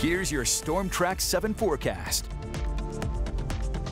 Here's your Storm Track 7 forecast.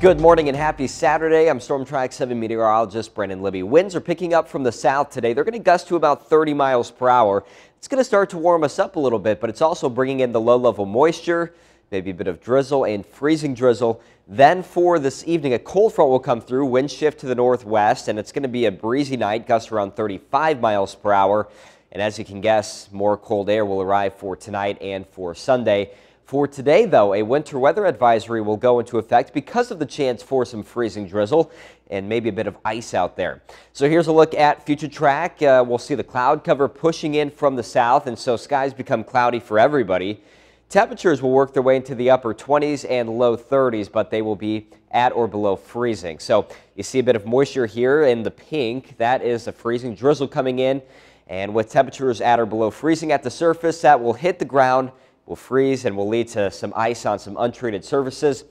Good morning and happy Saturday. I'm Storm Track 7 meteorologist Brendan Libby. Winds are picking up from the south today. They're going to gust to about 30 miles per hour. It's going to start to warm us up a little bit, but it's also bringing in the low level moisture, maybe a bit of drizzle and freezing drizzle. Then for this evening, a cold front will come through, wind shift to the northwest, and it's going to be a breezy night, gusts around 35 miles per hour. And as you can guess, more cold air will arrive for tonight and for Sunday. For today, though, a winter weather advisory will go into effect because of the chance for some freezing drizzle and maybe a bit of ice out there. So here's a look at future track. Uh, we'll see the cloud cover pushing in from the south, and so skies become cloudy for everybody. Temperatures will work their way into the upper 20s and low 30s, but they will be at or below freezing. So you see a bit of moisture here in the pink. That is a freezing drizzle coming in. And with temperatures at or below freezing at the surface, that will hit the ground, will freeze, and will lead to some ice on some untreated surfaces.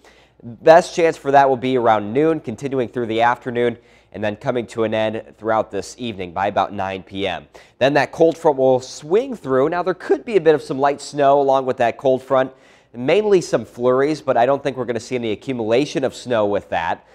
Best chance for that will be around noon, continuing through the afternoon, and then coming to an end throughout this evening by about 9 p.m. Then that cold front will swing through. Now, there could be a bit of some light snow along with that cold front, mainly some flurries, but I don't think we're going to see any accumulation of snow with that.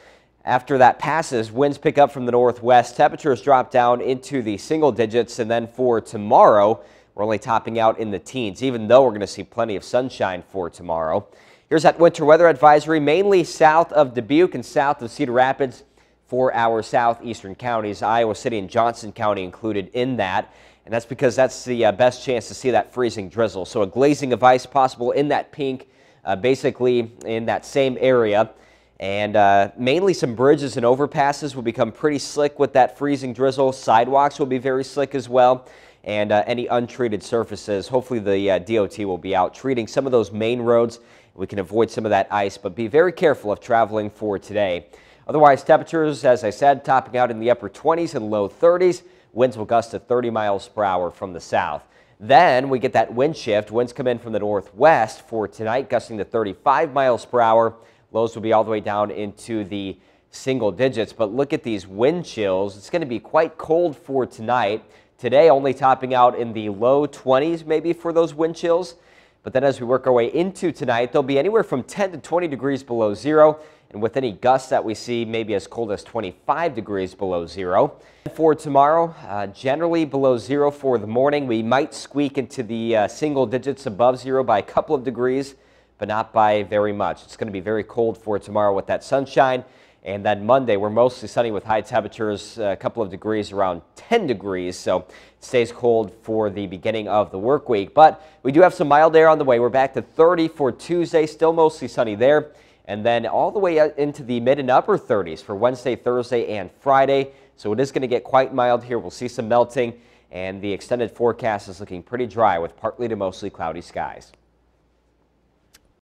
After that passes, winds pick up from the northwest. Temperatures drop down into the single digits, and then for tomorrow, we're only topping out in the teens, even though we're going to see plenty of sunshine for tomorrow. Here's that winter weather advisory, mainly south of Dubuque and south of Cedar Rapids for our southeastern counties, Iowa City and Johnson County included in that. And that's because that's the uh, best chance to see that freezing drizzle. So a glazing of ice possible in that pink, uh, basically in that same area. And uh, mainly some bridges and overpasses will become pretty slick with that freezing drizzle. Sidewalks will be very slick as well. And uh, any untreated surfaces, hopefully the uh, DOT will be out treating some of those main roads. We can avoid some of that ice, but be very careful of traveling for today. Otherwise, temperatures, as I said, topping out in the upper 20s and low 30s. Winds will gust to 30 miles per hour from the south. Then we get that wind shift. Winds come in from the northwest for tonight, gusting to 35 miles per hour. Lows will be all the way down into the single digits, but look at these wind chills. It's going to be quite cold for tonight. Today only topping out in the low 20s maybe for those wind chills. But then as we work our way into tonight, they'll be anywhere from 10 to 20 degrees below zero. And with any gusts that we see, maybe as cold as 25 degrees below zero. For tomorrow, uh, generally below zero for the morning, we might squeak into the uh, single digits above zero by a couple of degrees but not by very much. It's going to be very cold for tomorrow with that sunshine. And then Monday, we're mostly sunny with high temperatures, uh, a couple of degrees, around 10 degrees. So it stays cold for the beginning of the work week. But we do have some mild air on the way. We're back to 30 for Tuesday, still mostly sunny there. And then all the way uh, into the mid and upper 30s for Wednesday, Thursday, and Friday. So it is going to get quite mild here. We'll see some melting. And the extended forecast is looking pretty dry with partly to mostly cloudy skies.